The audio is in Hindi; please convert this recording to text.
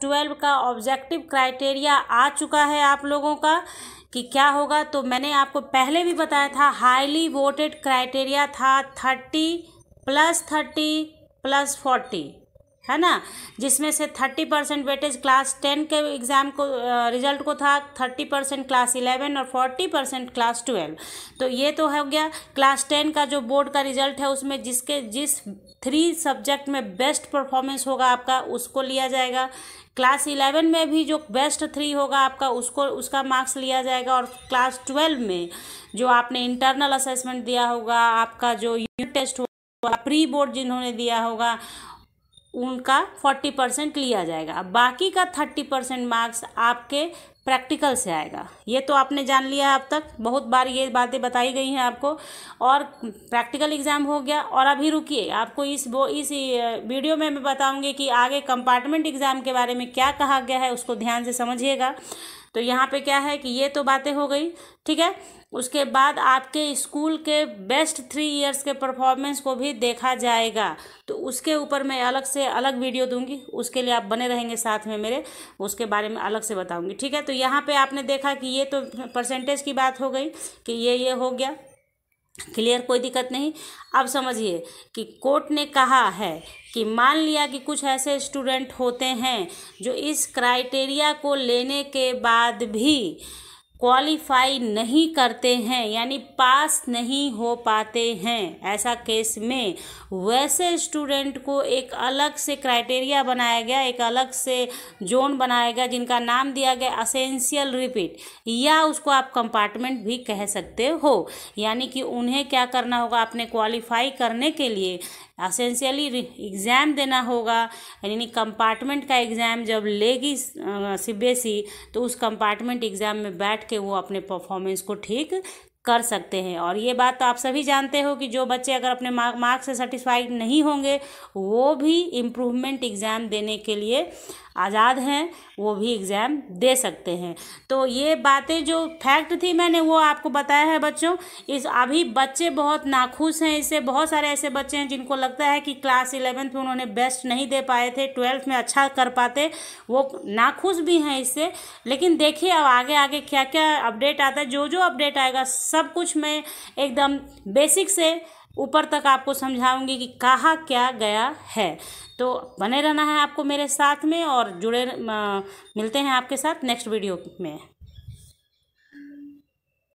ट्वेल्व का ऑब्जेक्टिव क्राइटेरिया आ चुका है आप लोगों का कि क्या होगा तो मैंने आपको पहले भी बताया था हाईली वोटेड क्राइटेरिया था thirty plus thirty plus forty है ना जिसमें से thirty percent weightage class ten के एग्ज़ाम को रिजल्ट को था थर्टी परसेंट क्लास इलेवन और फोर्टी परसेंट क्लास ट्वेल्व तो ये तो हो गया क्लास टेन का जो बोर्ड का रिजल्ट है उसमें जिसके जिस थ्री सब्जेक्ट में बेस्ट परफॉर्मेंस होगा आपका उसको लिया जाएगा क्लास इलेवन में भी जो बेस्ट थ्री होगा आपका उसको उसका मार्क्स लिया जाएगा और क्लास ट्वेल्व में जो आपने इंटरनल असेसमेंट दिया होगा आपका जो यूनिट टेस्ट होगा प्री बोर्ड जिन्होंने दिया होगा उनका फोर्टी परसेंट लिया जाएगा बाकी का थर्टी परसेंट मार्क्स आपके प्रैक्टिकल से आएगा ये तो आपने जान लिया अब तक बहुत बार ये बातें बताई गई हैं आपको और प्रैक्टिकल एग्ज़ाम हो गया और अभी रुकिए आपको इस वो इस वीडियो में मैं बताऊंगी कि आगे कंपार्टमेंट एग्ज़ाम के बारे में क्या कहा गया है उसको ध्यान से समझिएगा तो यहाँ पे क्या है कि ये तो बातें हो गई ठीक है उसके बाद आपके स्कूल के बेस्ट थ्री इयर्स के परफॉर्मेंस को भी देखा जाएगा तो उसके ऊपर मैं अलग से अलग वीडियो दूंगी उसके लिए आप बने रहेंगे साथ में मेरे उसके बारे में अलग से बताऊंगी ठीक है तो यहाँ पे आपने देखा कि ये तो परसेंटेज की बात हो गई कि ये ये हो गया क्लियर कोई दिक्कत नहीं अब समझिए कि कोर्ट ने कहा है कि मान लिया कि कुछ ऐसे स्टूडेंट होते हैं जो इस क्राइटेरिया को लेने के बाद भी क्वालिफाई नहीं करते हैं यानी पास नहीं हो पाते हैं ऐसा केस में वैसे स्टूडेंट को एक अलग से क्राइटेरिया बनाया गया एक अलग से जोन बनाया गया जिनका नाम दिया गया असेंशियल रिपीट या उसको आप कंपार्टमेंट भी कह सकते हो यानी कि उन्हें क्या करना होगा आपने क्वालिफाई करने के लिए असेंशियली एग्ज़ाम देना होगा यानी कंपार्टमेंट का एग्ज़ाम जब लेगी सी e, तो उस कंपार्टमेंट एग्ज़ाम में बैठ के वो अपने परफॉर्मेंस को ठीक कर सकते हैं और ये बात तो आप सभी जानते हो कि जो बच्चे अगर अपने मार्क्स से सेटिस्फाइड नहीं होंगे वो भी इम्प्रूवमेंट एग्ज़ाम देने के लिए आज़ाद हैं वो भी एग्ज़ाम दे सकते हैं तो ये बातें जो फैक्ट थी मैंने वो आपको बताया है बच्चों इस अभी बच्चे बहुत नाखुश हैं इससे बहुत सारे ऐसे बच्चे हैं जिनको लगता है कि क्लास इलेवेंथ में उन्होंने बेस्ट नहीं दे पाए थे ट्वेल्थ में अच्छा कर पाते वो नाखुश भी हैं इससे लेकिन देखिए अब आगे आगे क्या क्या अपडेट आता है जो जो अपडेट आएगा सब कुछ मैं एकदम बेसिक से ऊपर तक आपको समझाऊंगी कि कहा क्या गया है तो बने रहना है आपको मेरे साथ में और जुड़े मिलते हैं आपके साथ नेक्स्ट वीडियो में